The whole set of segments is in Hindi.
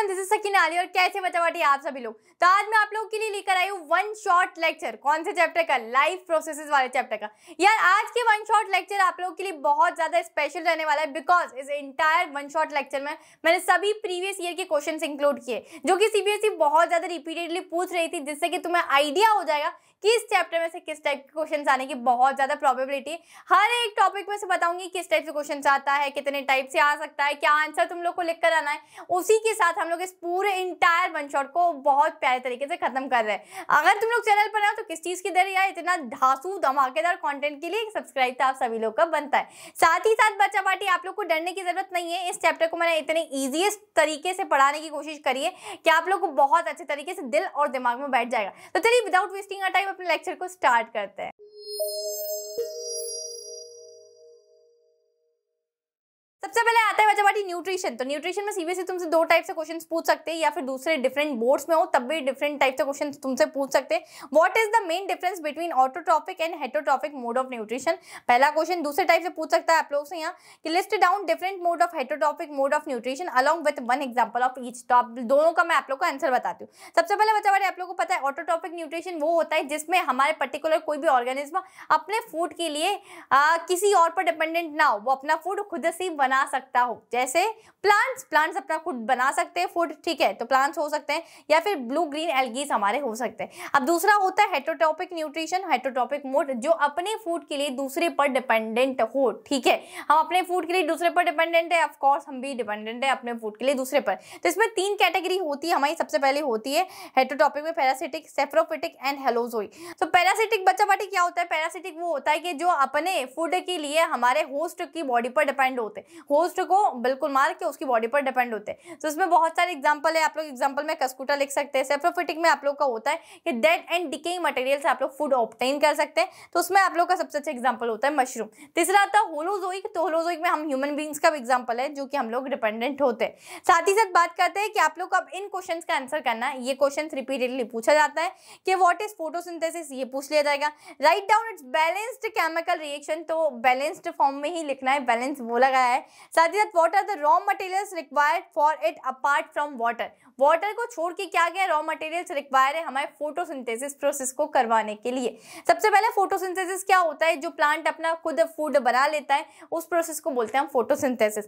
Everyone this is Sakina Ali और कैसे बचावाटी आप सभी लोग तो आज मैं आप लोगों के लिए लेकर आई हूँ वन शॉट लेक्चर कौन से चैप्टर का लाइफ प्रोसेसेस वाले चैप्टर का यार आज के वन शॉट लेक्चर आप लोगों के लिए बहुत ज़्यादा स्पेशल रहने वाला है बिकॉज इस इंटायर वन शॉट लेक्चर में मैंने सभी प्रीवियस ईयर के क्वेश्चन इंक्लूड किए जो कि सीबीएसई e बहुत ज़्यादा रिपीटेडली पूछ रही थी जिससे कि तुम्हें आइडिया हो जाएगा किस चैप्टर में से किस टाइप के क्वेश्चन आने की बहुत ज़्यादा प्रॉबेबिलिटी हर एक टॉपिक में से बताऊंगी किस टाइप से क्वेश्चन आता है कितने टाइप से आ सकता है क्या आंसर तुम लोग को लिख कर आना है उसी के साथ हम लोग इस पूरे इंटायर वन शॉट को बहुत प्यारे तरीके से खत्म कर रहे हैं अगर तुम लोग चैनल पर आओ तो किस चीज़ की देर या इतना ढांसू धमाकेदार कॉन्टेंट के लिए सब्सक्राइब तो आप सभी लोग का बनता है साथ ही साथ बच्चा पार्टी आप लोग को डरने की जरूरत नहीं है इस चैप्टर को मैंने इतने ईजिएस्ट तरीके से पढ़ाने की कोशिश करी है कि आप लोग को बहुत अच्छे तरीके से दिल और दिमाग में बैठ जाएगा तो चलिए विदाउट वेस्टिंग टाइम हम अपने लेक्चर को स्टार्ट करते हैं सबसे पहले आता है बच्चा न्यूट्रिशन तो न्यूट्रिशन में सीबीएसई e तुमसे दो टाइप से क्वेश्चन पूछ सकते हैं या फिर दूसरे डिफरेंट बोर्ड्स में हो तब भी डिफरेंट टाइप से क्वेश्चन तुमसे पूछ सकते हैं what is the main difference between autotrophic and heterotrophic mode of nutrition पहला क्वेश्चन दूसरे टाइप से पूछ सकता है आप लोग से यहाँ कि list down different mode of heterotrophic mode of nutrition along with one example of each टॉप दोनों का मैं आप लोग को आंसर बताती हूँ सबसे पहले बच्चा आप लोग को पता है ऑटोट्रॉफिक न्यूट्रिशन वो होता है जिसमें हमारे पर्टिकुलर कोई भी ऑर्गेनिज्म अपने फूड के लिए किसी और पर डिपेंडेंट ना हो वो अपना फूड खुद से ही बना बना सकता हो जैसे प्लांट्स प्लांट्स अपना खुद बना सकते हैं फूड ठीक है तो प्लांट्स हो सकते हैं या फिर ब्लू ग्रीन एल्गीज हमारे हो सकते हैं अब दूसरा होता है हेटोटॉपिक न्यूट्रिशन हेटोटॉपिक मोड जो अपने फूड के लिए दूसरे पर डिपेंडेंट हो ठीक है हम अपने फूड के लिए दूसरे पर डिपेंडेंट है ऑफकोर्स हम भी डिपेंडेंट है अपने फूड के लिए दूसरे पर तो इसमें तीन कैटेगरी होती है हमारी सबसे पहले होती है हेटोटॉपिक में पैरासिटिक सेफ्रोफिटिक एंड हेलोजोई तो पैरासिटिक बच्चा बाटी क्या होता है पैरासिटिक वो होता है कि जो अपने फूड के लिए हमारे होस्ट की बॉडी पर डिपेंड होते हैं होस्ट को बिल्कुल मार के उसकी बॉडी पर डिपेंड होते हैं तो इसमें बहुत सारे एग्जाम्पल है आप लोग एग्जाम्पल में कस्कूटा लिख सकते हैं सेफ्रोफिटिक में आप लोग का होता है कि डेड एंड डिकेइंग मटेरियल से आप लोग फूड ऑप्टेन कर सकते हैं तो उसमें आप लोग का सबसे अच्छा एग्जाम्पल होता है मशरूम तीसरा आता है होलोजोइक तो होलोजोइक में हम ह्यूमन बींग्स का भी एग्जाम्पल है जो कि हम लोग डिपेंडेंट होते हैं साथ ही साथ बात करते हैं कि आप लोग अब इन क्वेश्चन का आंसर करना है ये क्वेश्चन रिपीटेडली पूछा जाता है कि वॉट इज फोटो ये पूछ लिया जाएगा write down it's balanced chemical reaction तो बैलेंस्ड फॉर्म में ही लिखना है बैलेंस बोला गया है Satyat, what are the raw materials required for it apart from water? Water को छोड़ के क्या गया रॉ मटेरियल्स रिक्वायर है हमारे फोटोसिंथेसिस प्रोसेस को करवाने के लिए सबसे पहले फोटोसिंथेसिस क्या होता है जो प्लांट अपना खुद फूड बना लेता है उस प्रोसेस को बोलते हैं हम photosynthesis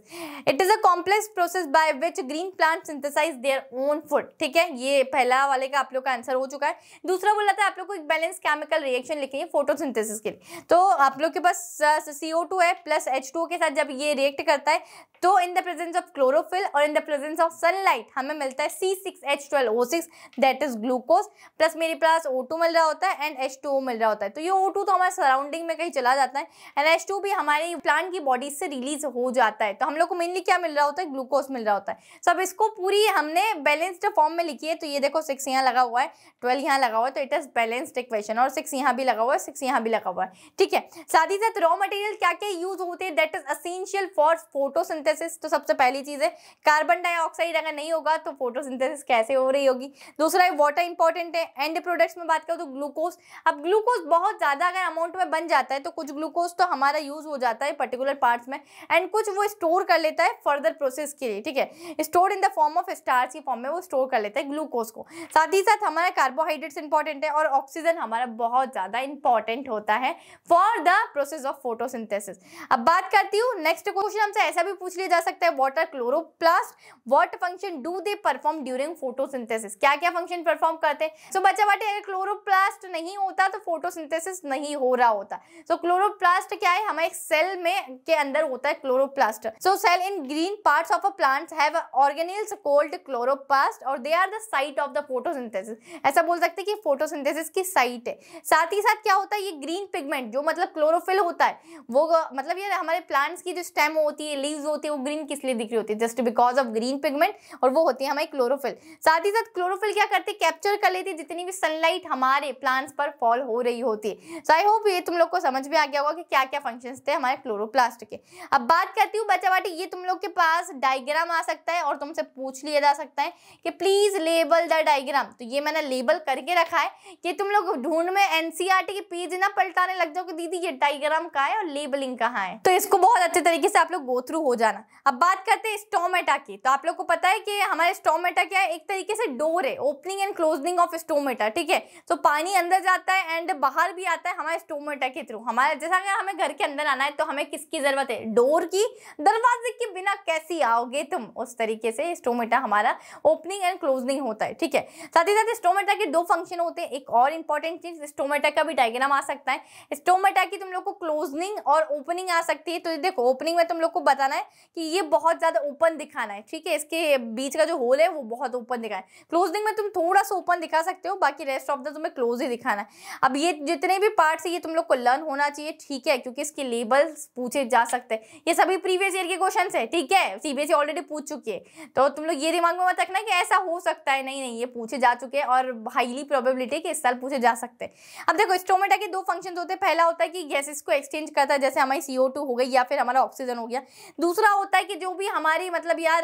it is a complex process by which green plant synthesize their own food ठीक है ये पहला वाले का आप लोग का आंसर हो चुका है दूसरा बोला था आप लोग को एक बैलेंस केमिकल रिएक्शन लिखेंगे फोटोसिंथेसिस के लिए तो आप लोग के पास सी टू है प्लस एच के साथ जब ये रिएक्ट करता है तो in the presence of chlorophyll और in the presence of sunlight हमें मिलता है C6H12O6 that is glucose plus मेरे पास O2 मिल रहा होता है एंड H2O मिल रहा होता है तो ये O2 तो हमारे सराउंडिंग में कहीं चला जाता है एंड H2 भी हमारे प्लांट की बॉडी से रिलीज हो जाता है तो हम लोग को मेनली क्या मिल रहा होता है ग्लूकोज मिल रहा होता है सो अब इसको पूरी हमने बैलेंस्ड फॉर्म में लिखी है तो ये देखो सिक्स यहाँ लगा हुआ है ट्वेल्व यहाँ लगा हुआ है तो इट इज बैलेंस्ड इक्वेशन और सिक्स यहाँ भी लगा हुआ है सिक्स यहाँ भी लगा हुआ है ठीक है साथ ही साथ रॉ मटेरियल क्या क्या यूज होते हैं that is essential for photosynthesis तो सबसे पहली चीज है कार्बन डाइऑक्साइड अगर नहीं होगा तो फोटो फोटोसिंथेसिस कैसे हो रही होगी दूसरा है वाटर इंपॉर्टेंट है एंड प्रोडक्ट्स में बात करूँ तो ग्लूकोज अब ग्लूकोज बहुत ज़्यादा अगर अमाउंट में बन जाता है तो कुछ ग्लूकोज तो हमारा यूज़ हो जाता है पर्टिकुलर पार्ट्स में एंड कुछ वो स्टोर कर लेता है फर्दर प्रोसेस के लिए ठीक है store in the form of starch की फॉर्म में वो स्टोर कर लेता है ग्लूकोज को साथ ही साथ हमारा कार्बोहाइड्रेट्स इंपॉर्टेंट है और ऑक्सीजन हमारा बहुत ज़्यादा इंपॉर्टेंट होता है for the process of photosynthesis अब बात करती हूँ नेक्स्ट क्वेश्चन हमसे ऐसा भी पूछ लिया जा सकता है water chloroplast what function do they perform during photosynthesis क्या क्या फंक्शन परफॉर्म करते हैं सो so, बच्चा बाटे अगर क्लोरोप्लास्ट नहीं होता तो फोटोसिंथेसिस नहीं हो रहा होता सो so, क्लोरोप्लास्ट क्या है हमारे सेल में के अंदर होता है chloroplast so cell in green part of a plants have organelles called chloroplast और they are the site of the photosynthesis ऐसा बोल सकते हैं कि फोटोसिंथेसिस की साइट है साथ ही साथ क्या होता है ये ग्रीन पिगमेंट जो मतलब क्लोरोफिल होता है वो मतलब ये हमारे प्लांट्स की जो स्टेम होती है लीव्स होती है वो ग्रीन किस लिए दिख रही होती है just because of green pigment और वो होती है हमारे क्लोरोफिल साथ ही साथ क्लोरोफिल क्या करते कैप्चर कर लेते जितनी भी सनलाइट हमारे प्लांट्स पर फॉल हो रही होती है सो आई होप ये तुम लोग को समझ में आ गया होगा कि क्या क्या फंक्शन थे हमारे क्लोरोप्लास्ट के अब बात करती हूँ बच्चा बाटी ये तुम लोग के पास डायग्राम आ सकता है और तुमसे पूछ लिया जा सकता है कि प्लीज लेबल द डायग्राम तो ये मैंने लेबल करके रखा है कि तुम लोग ढूंढ में एनसीआर e के पेज ना पलटाने लग जाओ कि दीदी ये डायग्राम कहाँ है और लेबलिंग कहाँ है तो इसको बहुत अच्छे तरीके से आप लोग गो थ्रू हो जाना अब बात करते हैं स्टोमेटा की तो आप लोग को पता है कि हमारे स्टोमेटा स्टोमेटा क्या है एक तरीके से डोर है opening and closing of stomata ठीक है तो पानी अंदर जाता है एंड बाहर भी आता है हमारे स्टोमेटा के थ्रू हमारे जैसा अगर हमें घर के अंदर आना है तो हमें किसकी ज़रूरत है डोर की दरवाजे के बिना कैसी आओगे तुम उस तरीके से स्टोमेटा हमारा ओपनिंग एंड क्लोजिंग होता है ठीक है साथ ही साथ स्टोमेटा के दो फंक्शन होते हैं एक और इंपॉर्टेंट चीज़ स्टोमेटा का भी डायग्राम आ सकता है स्टोमेटा की तुम लोग को क्लोजनिंग और ओपनिंग आ सकती है तो देखो ओपनिंग में तुम लोग को बताना है कि ये बहुत ज़्यादा ओपन दिखाना है ठीक है इसके बीच का जो होल है वो वो बहुत ओपन दिखाए क्लोजिंग में तुम थोड़ा सा ओपन दिखा सकते हो बाकी रेस्ट ऑफ द तुम्हें क्लोज ही दिखाना है अब ये जितने भी पार्ट्स है ये तुम लोग को लर्न होना चाहिए ठीक है क्योंकि इसके लेबल्स पूछे जा सकते हैं ये सभी प्रीवियस ईयर के क्वेश्चन है ठीक है सीबीएसई ऑलरेडी पूछ चुकी है तो तुम लोग ये दिमाग में मत रखना कि ऐसा हो सकता है नहीं नहीं ये पूछे जा चुके हैं और हाईली प्रोबेबिलिटी के इस साल पूछे जा सकते हैं अब देखो स्टोमेटा के दो फंक्शन होते हैं पहला होता है कि गैसेस को एक्सचेंज करता है जैसे हमारी सीओ हो गई या फिर हमारा ऑक्सीजन हो गया दूसरा होता है कि जो भी हमारी मतलब यार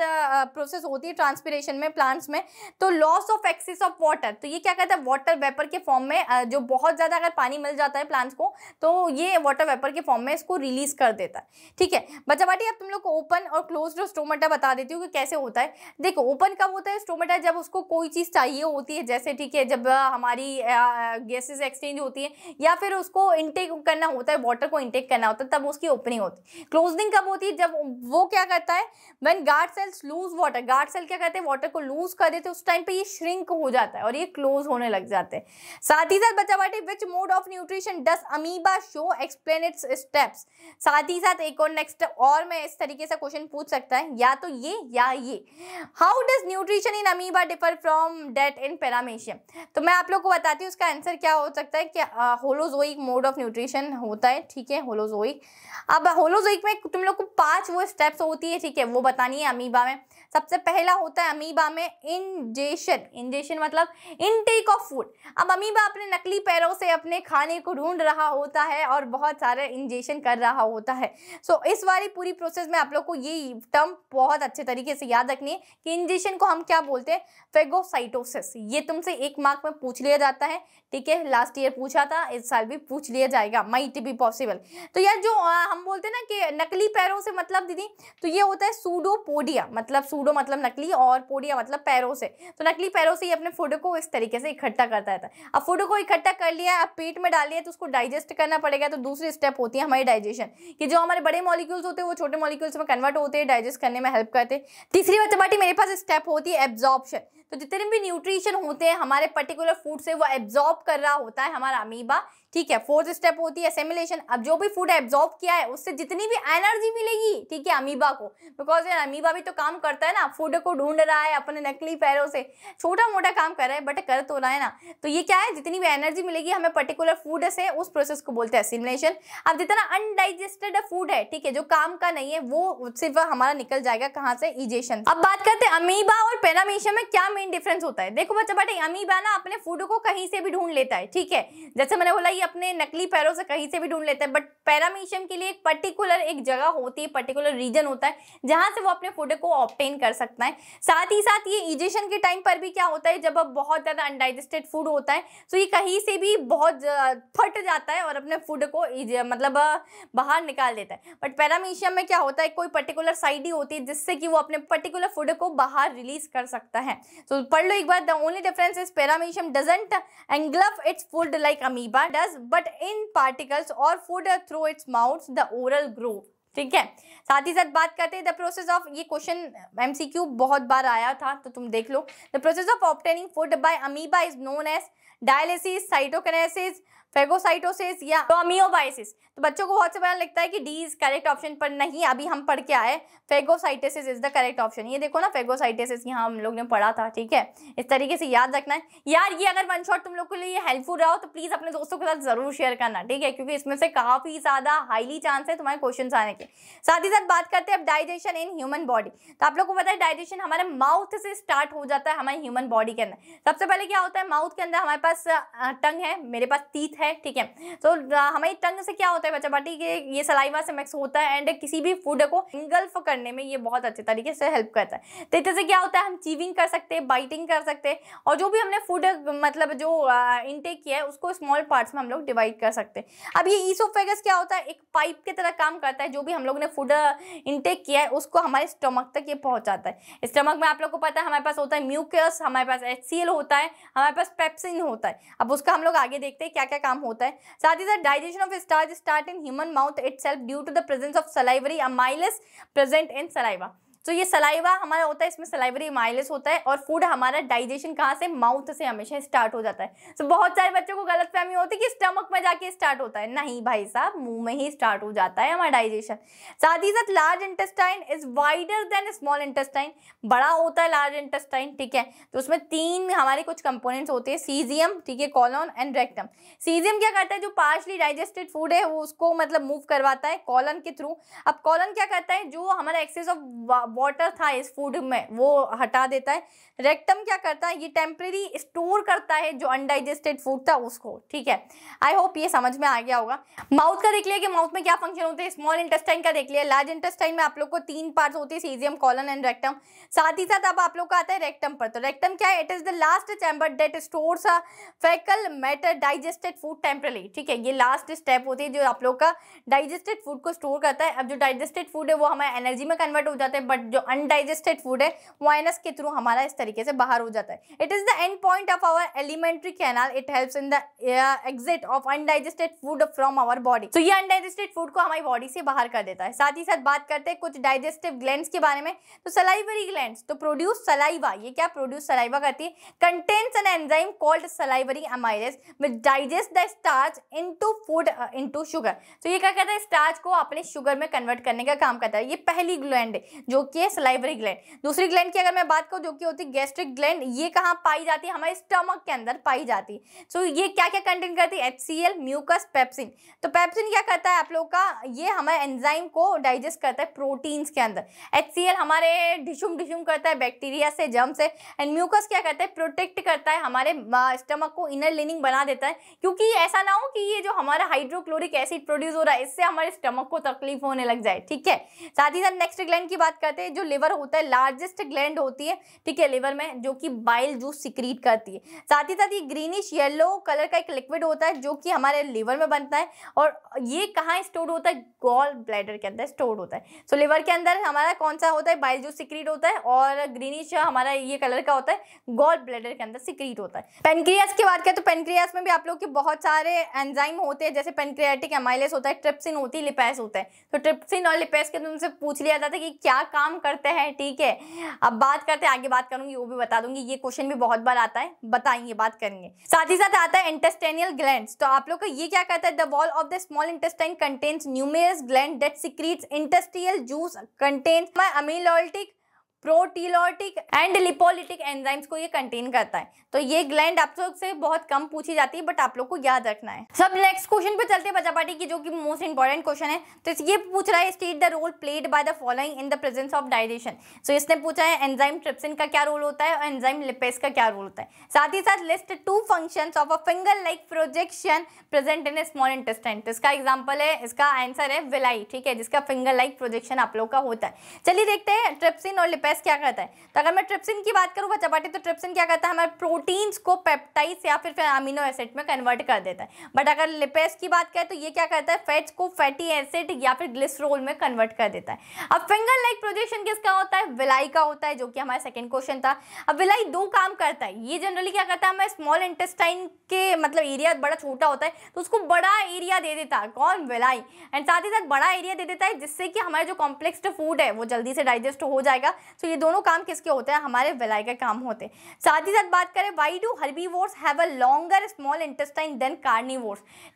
प्रोसेस होती है ट्रांसपीरेशन में में प्लांट्स में तो loss of excess of water तो ये क्या कहता है वाटर वेपर के फॉर्म में जो बहुत ज़्यादा अगर पानी मिल जाता है प्लांट्स को तो ये वाटर वेपर के फॉर्म में इसको रिलीज कर देता है ठीक है बच्चा बाटी अब तुम लोग को ओपन और क्लोज जो स्टोमेटा बता देती हूँ कि कैसे होता है देखो ओपन कब होता है स्टोमेटा जब उसको कोई चीज़ चाहिए होती है जैसे ठीक है जब हमारी गैसेज एक्सचेंज होती है या फिर उसको इंटेक करना होता है वाटर को इंटेक करना होता है तब उसकी ओपनिंग होती है क्लोजिंग कब होती है जब वो क्या करता है one guard cells lose water guard cell क्या कहते हैं वाटर को लूज कर देते उस टाइम पे ये श्रिंक हो जाता है और ये क्लोज होने लग जाते हैं साथ ही साथ बच्चा बाटी which mode of nutrition does amoeba show explain its steps साथ ही साथ एक और नेक्स्ट और मैं इस तरीके से क्वेश्चन पूछ सकता है या तो ये या ये how does nutrition in amoeba differ from that in paramecium तो मैं आप लोग को बताती हूँ उसका आंसर क्या हो सकता है कि होलोजोइक मोड ऑफ न्यूट्रिशन होता है ठीक है होलोजोइक अब होलोजोइक में तुम लोग को पांच वो स्टेप्स होती है ठीक है वो बतानी है अमीबा में सबसे पहला होता है अमीबा में इंजेशन इंजेशन मतलब इनटेक ऑफ फूड अब अमीबा अपने नकली पैरों से अपने खाने को ढूंढ रहा होता है और बहुत सारे इंजेशन कर रहा होता है सो so, इस वाली पूरी प्रोसेस में आप लोग को ये टर्म बहुत अच्छे तरीके से याद रखनी है कि इंजेशन को हम क्या बोलते हैं फेगोसाइटोसिस ये तुमसे एक मार्क में पूछ लिया जाता है ठीक है लास्ट ईयर पूछा था इस साल भी पूछ लिया जाएगा माइट बी पॉसिबल तो यार जो आ, हम बोलते हैं ना कि नकली पैरों से मतलब दीदी तो ये होता है सूडोपोडिया मतलब सूडो फूडो मतलब नकली और पोडिया मतलब पैरों से तो नकली पैरों से ही अपने फूड को इस तरीके से इकट्ठा करता रहता है अब फूड को इकट्ठा कर लिया अब पेट में डाल लिया तो उसको डाइजेस्ट करना पड़ेगा तो दूसरी स्टेप होती है हमारी डाइजेशन कि जो हमारे बड़े मॉलिक्यूल्स होते हैं वो छोटे मॉलिक्यूल्स में कन्वर्ट होते हैं डाइजेस्ट करने में हेल्प करते हैं तीसरी बात मतलब बाटी मेरे पास स्टेप होती है एब्जॉर्प्शन तो जितने भी न्यूट्रिशन होते हैं हमारे पर्टिकुलर फूड से वो एब्जॉर्ब कर रहा होता है हमारा अमीबा ठीक है फोर्थ स्टेप होती है असेमिलेशन अब जो भी फूड एब्जॉर्ब किया है उससे जितनी भी एनर्जी मिलेगी ठीक है अमीबा को बिकॉज अमीबा भी तो काम करता है ना फूड को ढूंढ रहा है अपने नकली पैरों से छोटा मोटा काम कर रहा है बट कर तो रहा है ना तो ये क्या है जितनी भी एनर्जी मिलेगी हमें पर्टिकुलर फूड से उस प्रोसेस को बोलते हैं असिमिलेशन अब जितना अनडाइजेस्टेड फूड है ठीक है जो काम का नहीं है वो सिर्फ हमारा निकल जाएगा कहाँ से इजेशन अब बात करते हैं अमीबा और पेनामेशिया में क्या मेन डिफरेंस होता है देखो बच्चा बट अमीबा ना अपने फूड को कहीं से भी ढूंढ लेता है ठीक है जैसे मैंने बोला भाई अपने नकली पैरों से कहीं से भी ढूंढ लेते हैं बट पैरामीशियम के लिए एक पर्टिकुलर एक जगह होती है पर्टिकुलर रीजन होता है जहां से वो अपने फोटो को ऑप्टेन कर सकता है साथ ही साथ ये इजेशन के टाइम पर भी क्या होता है जब अब बहुत ज़्यादा अनडाइजेस्टेड फूड होता है तो ये कहीं से भी बहुत फट जाता है और अपने फूड को मतलब बाहर निकाल देता है बट पैरामीशियम में क्या होता है कोई पर्टिकुलर साइड ही होती है जिससे कि वो अपने पर्टिकुलर फूड को बाहर रिलीज कर सकता है तो पढ़ लो एक बार the only difference is paramecium doesn't engulf its food like amoeba does does but in particles और food through its mouth the oral groove ठीक है साथ ही साथ बात करते हैं द प्रोसेस ऑफ ये क्वेश्चन एमसीक्यू बहुत बार आया था तो तुम देख लो the process of obtaining food by amoeba is known as dialysis cytokinesis phagocytosis या टोमियोबाइसिस तो बच्चों को बहुत से बार लगता है कि डी इज करेक्ट ऑप्शन पर नहीं अभी हम पढ़ के आए phagocytosis is the correct option ये देखो ना फेगोसाइटिस यहाँ हम लोग ने पढ़ा था ठीक है इस तरीके से याद रखना है यार ये अगर वन शॉट तुम लोग के लिए हेल्पफुल रहा हो तो प्लीज़ अपने दोस्तों के साथ जरूर शेयर करना ठीक है क्योंकि इसमें से काफ़ी ज़्यादा हाईली चांस है तुम्हारे क्वेश्चन आने के साथ ही साथ बात करते हैं अब डाइजेशन इन ह्यूमन बॉडी तो आप लोग को पता है डाइजेशन हमारे माउथ से स्टार्ट हो जाता है हमारे ह्यूमन बॉडी के अंदर सबसे पहले क्या होता है माउथ के अंदर हमारे पास टंग है मेरे पास तीत है ठीक है तो हमारी टंग से क्या होता है बच्चा बाटी के ये सलाइवा से मिक्स होता है एंड किसी भी फूड को इंगल्फ करने में ये बहुत अच्छे तरीके से हेल्प करता है तो इससे क्या होता है हम चीविंग कर सकते हैं बाइटिंग कर सकते हैं और जो भी हमने फूड मतलब जो इनटेक किया है उसको स्मॉल पार्ट्स में हम लोग डिवाइड कर सकते हैं अब ये ईसोफेगस क्या होता है एक पाइप की तरह काम करता है जो भी हम लोग ने फूड इनटेक किया है उसको हमारे स्टमक तक ये पहुँचाता है स्टमक में आप लोग को पता है हमारे पास होता है म्यूकस हमारे पास एच होता है हमारे पास पेप्सिन होता है अब उसका हम लोग आगे देखते हैं क्या क्या काम होता है साथ ही साथ digestion of starch start in human mouth itself due to the presence of salivary amylase present in saliva तो ये सलाइवा हमारा होता है इसमें सलाइवरी माइलस होता है और फूड हमारा डाइजेशन कहाँ से माउथ से हमेशा स्टार्ट हो जाता है सो तो so, बहुत सारे बच्चों को गलत फहमी होती है कि स्टमक में जाके स्टार्ट होता है नहीं भाई साहब मुंह में ही स्टार्ट हो जाता है हमारा डाइजेशन साथ ही साथ large intestine is wider than small intestine बड़ा होता है लार्ज इंटेस्टाइन ठीक है तो उसमें तीन हमारे कुछ कंपोनेंट्स होते हैं सीजियम ठीक है कॉलोन एंड रेक्टम सीजियम क्या करता है जो पार्शली डाइजेस्टेड फूड है वो उसको मतलब मूव करवाता है कॉलन के थ्रू अब कॉलन क्या करता है जो हमारा एक्सेस ऑफ वाटर था इस फूड में वो हटा देता है रेक्टम क्या करता है ये टेम्प्रेरी स्टोर करता है जो अनडाइजेस्टेड फूड था उसको ठीक है आई होप ये समझ में आ गया होगा माउथ का देख लिया कि माउथ में क्या फंक्शन होते हैं स्मॉल इंटेस्टाइन का देख लिया लार्ज इंटेस्टाइन में आप लोग को तीन पार्ट होते हैं सीजियम कॉलन एंड रेक्टम साथ ही साथ अब आप लोग का आता है रेक्टम पर तो रेक्टम क्या है it is the last chamber that store faecal matter digested food temporary ठीक है ये लास्ट स्टेप होती है जो आप लोग का डाइजेस्टेड फूड को स्टोर करता है अब जो डाइजेस्टेड फूड है वो हमारे एनर्जी में कन्वर्ट हो जाता है बट जो अनडाइजेस्टेड फूड है वो आइनस के थ्रू हमारा इस तरीके से बाहर हो जाता है it is the end point of our alimentary canal it helps in the exit of undigested food from our body तो ये अनडाइजेस्टेड फूड को हमारी बॉडी से बाहर कर देता है साथ ही साथ बात करते हैं कुछ डाइजेस्टिव ग्लैंड के बारे में तो सलाइवरी ग्लैंड तो प्रोड्यूस सलाइवा ये क्या प्रोड्यूस सलाइवा करती है contains an enzyme called salivary amylase which digest the starch into food into sugar तो ये क्या कहता है स्टार्च को अपने शुगर में कन्वर्ट करने का काम करता है ये पहली ग्लैंड है जो कि है सलाइवरी ग्लैंड दूसरी ग्लैंड की अगर मैं बात करूँ जो कि होती है गैस्ट्रिक ग्लैंड ये कहाँ पाई जाती है हमारे स्टमक के अंदर पाई जाती है सो ये क्या क्या कंटेन करती है एच म्यूकस पेप्सिन तो पेप्सिन क्या करता है आप लोग का ये हमारे एंजाइम को डाइजेस्ट करता है प्रोटीन्स के अंदर एच हमारे ढिशुम ढिशुम करता है बैक्टीरिया से जम से एंड म्यूकस क्या करता है प्रोटेक्ट करता है हमारे स्टमक को इनर लिनिंग बना देता है क्योंकि ऐसा ना हो कि ये जो हमारा हाइड्रोक्लोरिक एसिड प्रोड्यूस हो रहा है इससे हमारे स्टमक को तकलीफ होने लग जाए ठीक है साथ ही साथ नेक्स्ट ग्लैंड की बात करते कहते हैं जो लिवर होता है लार्जेस्ट ग्लैंड होती है ठीक है लिवर में जो कि बाइल जूस सिक्रीट करती है साथ ही साथ ये ग्रीनिश येलो कलर का एक लिक्विड होता है जो कि हमारे लिवर में बनता है और ये कहाँ स्टोर होता है गॉल ब्लैडर के अंदर स्टोर होता है सो so, लिवर के अंदर हमारा कौन सा होता है बाइल जूस सिक्रीट होता है और ग्रीनिश हमारा ये कलर का होता है गॉल ब्लैडर के अंदर सिक्रीट होता है पेनक्रियास की बात करें तो पेनक्रियास में भी आप लोग के बहुत सारे एंजाइम होते हैं जैसे पेनक्रियाटिक एमाइलेस होता है ट्रिप्सिन होती है लिपैस होता है तो ट्रिप्सिन और लिपैस के अंदर उनसे पूछ लिया जाता है कि क्या काम काम करते हैं ठीक है अब बात करते हैं आगे बात करूंगी वो भी बता दूंगी ये क्वेश्चन भी बहुत बार आता है बताएंगे बात करेंगे साथ ही साथ आता है इंटेस्टेनियल ग्लैंड तो आप लोग का ये क्या कहता है the wall of the small intestine contains numerous gland that secretes intestinal juice contains my amylolytic proteolytic and lipolytic enzymes को ये कंटेन करता है तो ये ग्लैंड आप लोग से बहुत कम पूछी जाती है बट आप लोग को याद रखना है सब नेक्स्ट क्वेश्चन पे चलते हैं बच्चा पार्टी की जो कि मोस्ट इंपॉर्टेंट क्वेश्चन है तो ये पूछ रहा है state the role played by the following in the presence of digestion so इसने पूछा है एंजाइम ट्रिप्सिन का क्या रोल होता है और एंजाइम लिपेस का क्या रोल होता है साथ ही साथ list two function of a finger like projection present in small intestine तो इसका एग्जाम्पल है इसका आंसर है विलाई ठीक है जिसका फिंगर लाइक प्रोजेक्शन आप लोग का होता है चलिए देखते हैं ट्रिप्सिन और लिपेस एस क्या कहता है तो अगर मैं ट्रिप्सिन की बात करूँ चपाटी तो ट्रिप्सिन क्या कहता है हमारे प्रोटीन्स को पेप्टाइड्स या फिर फिर अमीनो एसिड में कन्वर्ट कर देता है बट अगर लिपेस की बात करें तो ये क्या करता है फैट्स को फैटी एसिड या फिर ग्लिसरोल में कन्वर्ट कर देता है अब फिंगर लाइक प्रोजेक्शन किसका होता है विलाई का होता है जो कि हमारा सेकेंड क्वेश्चन था अब विलाई दो काम करता है ये जनरली क्या करता है हमारे स्मॉल इंटेस्टाइन के मतलब एरिया बड़ा छोटा होता है तो उसको बड़ा एरिया दे देता है कौन विलाई एंड साथ ही साथ बड़ा एरिया दे देता है जिससे कि हमारे जो कॉम्प्लेक्स फूड है वो जल्दी से डाइजेस्ट हो जाएगा सो तो ये दोनों काम किसके होते हैं हमारे विलाई के काम होते हैं साथ ही साथ बात करें why do herbivores have a longer small intestine than carnivores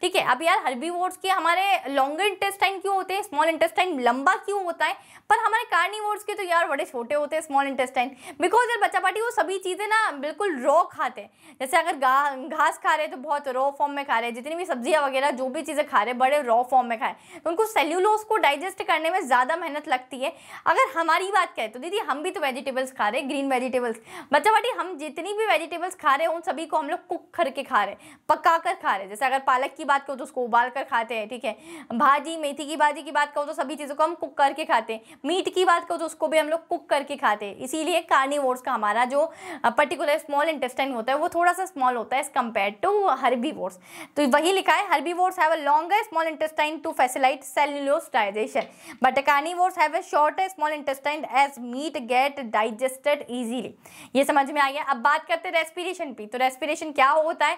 ठीक है अब यार वोर्स के हमारे लॉन्गर इंटेस्टाइन क्यों होते हैं स्मॉल इंटेस्टाइन लंबा क्यों होता है पर हमारे कार्निवोर्स के तो यार बड़े छोटे होते हैं स्मॉल इंटेस्टाइन बिकॉज यार बच्चा पार्टी वो सभी चीज़ें ना बिल्कुल रॉ खाते हैं जैसे अगर घास खा रहे हैं तो बहुत रॉ फॉर्म में खा रहे हैं जितनी भी सब्जियाँ वगैरह जो भी चीज़ें खा रहे हैं बड़े रॉ फॉर्म में खाए तो उनको सेल्यूलोस को डाइजेस्ट करने में ज़्यादा मेहनत लगती है अगर हमारी बात करें तो दीदी हम भी तो वेजिटेबल्स खा रहे हैं ग्रीन वेजिटेबल्स बच्चा भाटी हम जितनी भी वेजिटेबल्स खा रहे हैं उन सभी को हम लोग कुक करके खा रहे हैं पका कर खा रहे हैं जैसे अगर पालक की बात करो तो उसको उबाल कर खाते हैं ठीक है भाजी मेथी की भाजी की बात करो तो सभी चीज़ों को हम कुक करके खाते हैं मीट की बात करो तो उसको भी हम लोग कुक करके खाते हैं इसीलिए कार्निवोर्स का हमारा जो पर्टिकुलर स्मॉल इंटेस्टाइन होता है वो थोड़ा सा स्मॉल होता है एज कम्पेयर टू हर्बीवोर्स तो वही लिखा है हर्बीवोर्स वोर्स है long small intestine to facilitate cellulose digestion but carnivores have a shorter small intestine as meat get digested easily ये समझ में आ गया अब बात करते हैं रेस्पिरेशन की तो रेस्पिरेशन क्या होता है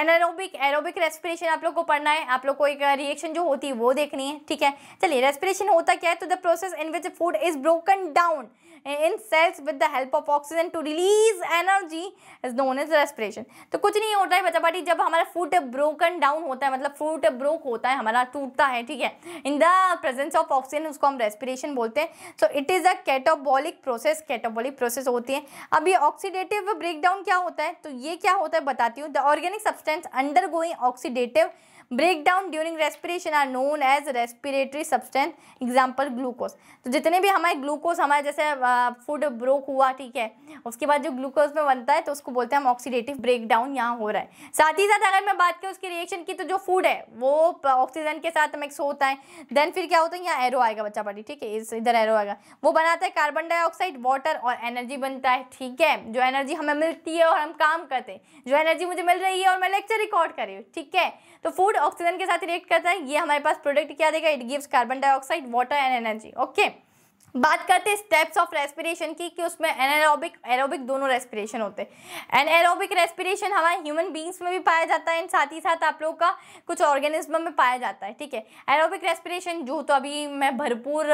एनारोबिक एरोबिक रेस्पिरेशन आप लोग को पढ़ना है आप लोग को एक रिएक्शन जो होती है वो देखनी है ठीक है चलिए रेस्पिरेशन होता क्या है तो the process in which food is broken down in cells with the help of oxygen to release energy is known as respiration तो कुछ नहीं होता है बच्चा पार्टी जब हमारा फूड ब्रोकन डाउन होता है मतलब फूड ब्रोक होता है हमारा टूटता है ठीक है in the presence of oxygen उसको हम रेस्पिरेशन बोलते हैं so it is a catabolic process catabolic process होती है अब ये ऑक्सीडेटिव ब्रेक डाउन क्या होता है तो ये क्या होता है बताती हूँ the organic substance undergoing oxidative breakdown during respiration are known as respiratory substance example glucose तो जितने भी हमारे ग्लूकोज हमारे जैसे फूड ब्रोक हुआ ठीक है उसके बाद जो ग्लूकोज में बनता है तो उसको बोलते हैं हम ऑक्सीडेटिव ब्रेकडाउन यहाँ हो रहा है साथ ही साथ अगर मैं बात करूँ उसकी रिएक्शन की तो जो फूड है वो ऑक्सीजन के साथ मिक्स होता है देन फिर क्या होता है यहाँ एरो आएगा बच्चा पार्टी ठीक है इस इधर एरो आएगा वो बनाता है कार्बन डाइऑक्साइड वाटर और एनर्जी बनता है ठीक है जो एनर्जी हमें मिलती है और हम काम करते हैं जो एनर्जी मुझे मिल रही है और मैं लेक्चर रिकॉर्ड कर रही हूँ ठीक है तो फूड ऑक्सीजन के साथ रिएक्ट करता है ये हमारे पास प्रोडक्ट क्या देगा it gives carbon dioxide water and energy okay बात करते हैं स्टेप्स ऑफ रेस्पिरेशन की कि उसमें एनारोबिक एरोबिक दोनों रेस्पिरेशन होते हैं एरोबिक रेस्पिरेशन हमारे ह्यूमन बींग्स में भी पाया जाता है इन साथ ही साथ आप लोगों का कुछ ऑर्गेनिज्म में पाया जाता है ठीक है एरोबिक रेस्पिरेशन जो तो अभी मैं भरपूर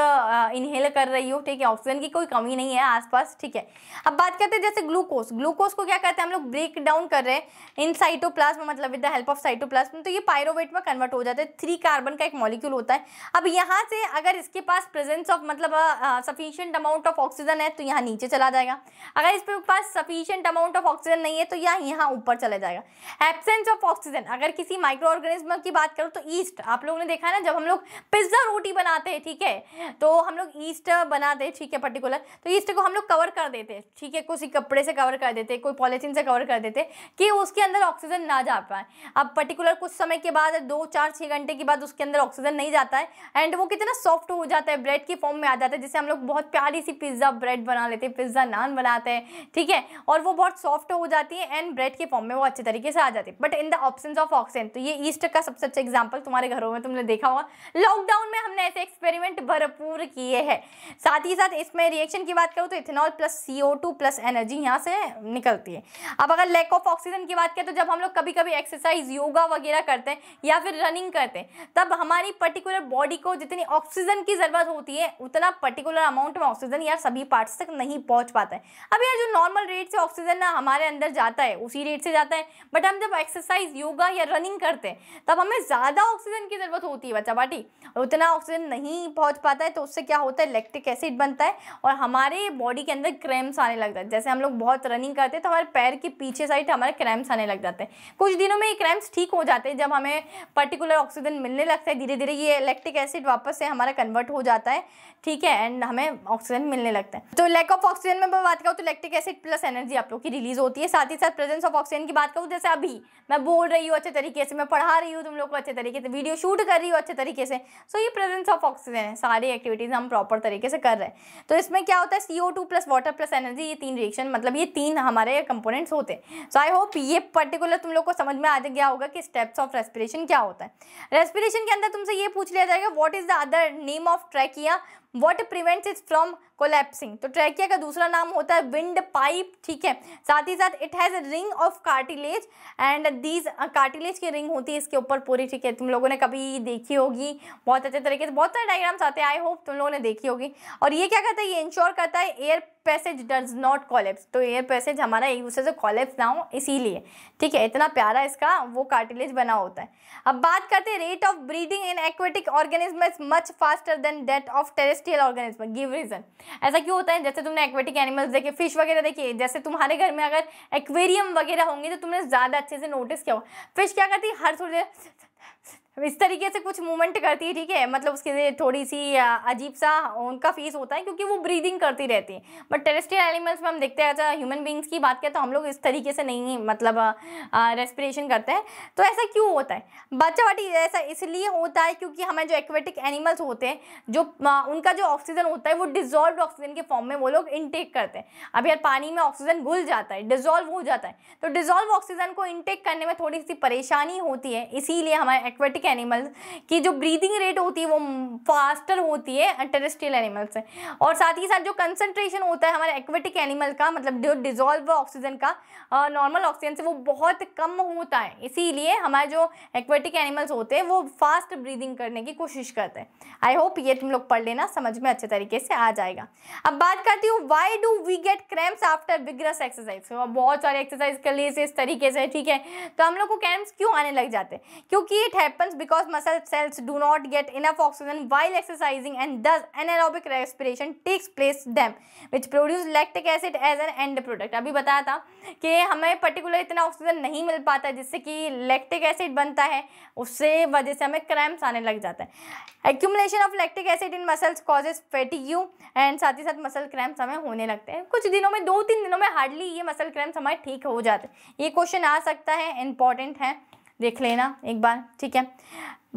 इनहेल कर रही हूँ ठीक है ऑक्सीजन की कोई कमी नहीं है आसपास ठीक है अब बात करते हैं जैसे ग्लूकोज ग्लूकोज को क्या करते हैं हम लोग ब्रेक डाउन कर रहे हैं इन साइटोप्लाज्म मतलब with the help of cytoplasm तो ये पायरोवेट में कन्वर्ट हो जाता है थ्री कार्बन का एक मॉलिक्यूल होता है अब यहाँ से अगर इसके पास प्रेजेंस ऑफ मतलब आ, सफिशियंट अमाउंट ऑफ ऑक्सीजन है तो यहाँ नीचे चला जाएगा अगर इसके पास सफिशियंट अमाउंट ऑफ ऑक्सीजन नहीं है तो यहाँ यहाँ ऊपर चला जाएगा एबसेंस ऑफ ऑक्सीजन अगर किसी माइक्रो ऑर्गेनिज्म की बात करूँ तो ईस्ट आप लोगों ने देखा है ना जब हम लोग पिज्ज़ा रोटी बनाते हैं ठीक है तो हम लोग ईस्ट बनाते हैं ठीक है पर्टिकुलर तो ईस्ट को हम लोग कवर कर देते हैं ठीक है किसी कपड़े से कवर कर देते कोई पॉलीथीन से कवर कर देते कि उसके अंदर ऑक्सीजन ना जा पाए अब पर्टिकुलर कुछ समय के बाद दो चार छः घंटे के बाद उसके अंदर ऑक्सीजन नहीं जाता है एंड वो कितना सॉफ्ट हो जाता है ब्रेड के फॉर्म में आ जाता है जिसे हम लोग बहुत प्यारी सी पिज़्ज़ा ब्रेड बना लेते हैं पिज़्ज़ा नान बनाते हैं ठीक है और वो बहुत सॉफ्ट हो जाती है एंड ब्रेड के फॉर्म में वो अच्छे तरीके से आ जाती है but in the option of oxygen तो ये ईस्ट का सबसे अच्छा एग्जाम्पल तुम्हारे घरों में तुमने देखा होगा लॉकडाउन में हमने ऐसे एक्सपेरिमेंट भरपूर किए हैं साथ ही साथ इसमें रिएक्शन की बात करूँ तो ethanol plus C plus energy यहाँ से निकलती है अब अगर लैक ऑफ ऑक्सीजन की बात करें तो जब हम लोग कभी कभी एक्सरसाइज योगा वगैरह करते हैं या फिर रनिंग करते हैं तब हमारी पर्टिकुलर बॉडी को जितनी ऑक्सीजन की ज़रूरत होती है उतना पर्टिकुलर पर्टिकुलर अमाउंट में ऑक्सीजन यार सभी पार्ट्स तक नहीं पहुंच पाता है अब यार जो नॉर्मल रेट से ऑक्सीजन ना हमारे अंदर जाता है उसी रेट से जाता है बट हम जब एक्सरसाइज योगा या रनिंग करते हैं तब हमें ज़्यादा ऑक्सीजन की ज़रूरत होती है बच्चा बाटी उतना ऑक्सीजन नहीं पहुँच पाता है तो उससे क्या होता है इलेक्ट्रिक एसिड बनता है और हमारे बॉडी के अंदर क्रैम्स आने लग जाते हैं जैसे हम लोग बहुत रनिंग करते हैं तो हमारे पैर के पीछे साइड हमारे क्रैम्स आने लग जाते हैं कुछ दिनों में ये क्रैम्स ठीक हो जाते हैं जब हमें पर्टिकुलर ऑक्सीजन मिलने लगता है धीरे धीरे ये इलेक्ट्रिक एसिड वापस से हमारा कन्वर्ट हो जाता है ठीक है एंड हमें ऑक्सीजन मिलने लगता है तो लैक ऑफ ऑक्सीजन में बात करूँ तो लैक्टिक एसिड प्लस एनर्जी आप लोग की रिलीज होती है साथ ही साथ प्रेजेंस ऑफ ऑक्सीजन की बात करूँ जैसे अभी मैं बोल रही हूँ अच्छे तरीके से मैं पढ़ा रही हूँ तुम लोग को अच्छे तरीके से वीडियो शूट कर रही हूँ अच्छे तरीके से सो ये प्रेजेंस ऑफ ऑक्सीजन है सारी एक्टिविटीज़ हम प्रॉपर तरीके से कर रहे हैं तो इसमें क्या होता है C two plus water plus energy ये तीन रिएक्शन मतलब ये तीन हमारे कंपोनेंट्स होते हैं सो आई होप ये पर्टिकुलर तुम लोग को समझ में आ गया होगा कि स्टेप्स ऑफ रेस्पिरेशन क्या होता है रेस्पिरेशन के अंदर तुमसे ये पूछ लिया जाएगा what is the other name of trachea what prevents it from collapsing तो ट्रैकिया का दूसरा नाम होता है विंड पाइप ठीक है साथ ही साथ it has ring of cartilage and these cartilage की रिंग होती है इसके ऊपर पूरी ठीक है तुम लोगों ने कभी देखी होगी बहुत अच्छे तरीके से बहुत सारे डायग्राम्स आते हैं आई होप तुम लोगों ने देखी होगी और ये क्या करता है ये इंश्योर करता है air passage does not collapse तो एयर पैसेज हमारा एक दूसरे से कॉलेप्स ना हो इसीलिए ठीक है इतना प्यारा इसका वो कार्टिलेज बना होता है अब बात करते हैं rate of breathing in aquatic organism is much faster than that of terrestrial organism give reason ऐसा क्यों होता है जैसे तुमने एक्वेटिक एनिमल्स देखे फिश वगैरह देखिए जैसे तुम्हारे घर में अगर एक्वेरियम वगैरह होंगे तो तुमने ज़्यादा अच्छे से नोटिस किया हो फिश क्या करती है हर थोड़ी देर इस तरीके से कुछ मूवमेंट करती है ठीक है मतलब उसके लिए थोड़ी सी अजीब सा उनका फेस होता है क्योंकि वो ब्रीदिंग करती रहती है बट टेरेस्ट्रियल एनिमल्स में हम देखते हैं अच्छा ह्यूमन बींग्स की बात करें तो हम लोग इस तरीके से नहीं मतलब रेस्पिरेशन करते हैं तो ऐसा क्यों होता है बच्चा बाटी ऐसा इसलिए होता है क्योंकि हमें जो एक्वेटिक एनिमल्स होते हैं जो उनका जो ऑक्सीजन होता है वो डिजॉल्व ऑक्सीजन के फॉर्म में वो लोग इनटेक करते हैं अब यार पानी में ऑक्सीजन घुल जाता है डिजॉल्व हो जाता है तो डिजॉल्व ऑक्सीजन को इनटेक करने में थोड़ी सी परेशानी होती है इसीलिए हमारे एक्वेटिक एक्वेटिक एनिमल्स की जो ब्रीदिंग रेट होती है वो फास्टर होती है टेरेस्ट्रियल एनिमल से और साथ ही साथ जो कंसनट्रेशन होता है हमारे एक्वेटिक एनिमल का मतलब जो डिजोल्व ऑक्सीजन का नॉर्मल ऑक्सीजन से वो बहुत कम होता है इसीलिए हमारे जो एक्वेटिक एनिमल्स होते हैं वो फास्ट ब्रीदिंग करने की कोशिश करते हैं आई होप ये तुम लोग पढ़ लेना समझ में अच्छे तरीके से आ जाएगा अब बात करती हूँ why do we get cramp after vigorous exercise बहुत सारे एक्सरसाइज कर लिए इस तरीके से ठीक है तो हम लोग को क्रैम्प क्यों आने लग जाते हैं क्योंकि it happen happens because muscle cells do not get enough oxygen while exercising and thus anaerobic respiration takes place them which produce lactic acid as an end product अभी बताया था कि हमें पर्टिकुलर इतना ऑक्सीजन नहीं मिल पाता जिससे कि लैक्टिक एसिड बनता है उससे वजह से हमें क्रैम्प्स आने लग जाता है accumulation of lactic acid in muscles causes fatigue and साथ ही साथ मसल क्रैम्प्स हमें होने लगते हैं कुछ दिनों में दो तीन दिनों में हार्डली ये मसल क्रैम्प्स हमारे ठीक हो जाते हैं ये क्वेश्चन आ सकता है इंपॉर्टेंट है देख लेना एक बार ठीक है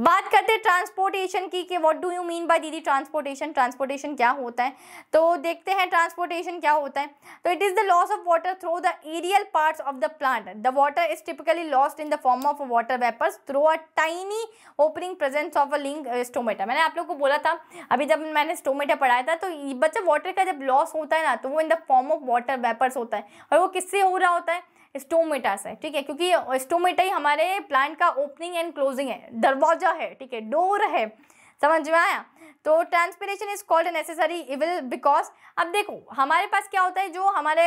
बात करते हैं ट्रांसपोर्टेशन की कि what do you mean by दीदी ट्रांसपोर्टेशन ट्रांसपोर्टेशन क्या होता है तो देखते हैं ट्रांसपोर्टेशन क्या होता है तो it is the loss of water through the aerial parts of the plant the water is typically lost in the form of water vapours through a tiny opening presence of a लिंग स्टोमेटा मैंने आप लोग को बोला था अभी जब मैंने स्टोमेटा पढ़ाया था तो बच्चा वाटर का जब लॉस होता है ना तो वो in the form of water vapours होता है और वो किससे हो रहा होता है स्टोमेटा से ठीक है क्योंकि स्टोमेटा ही हमारे प्लांट का ओपनिंग एंड क्लोजिंग है दरवाजा है ठीक है डोर है समझ में आया तो transpiration is called necessary evil because अब देखो हमारे पास क्या होता है जो हमारे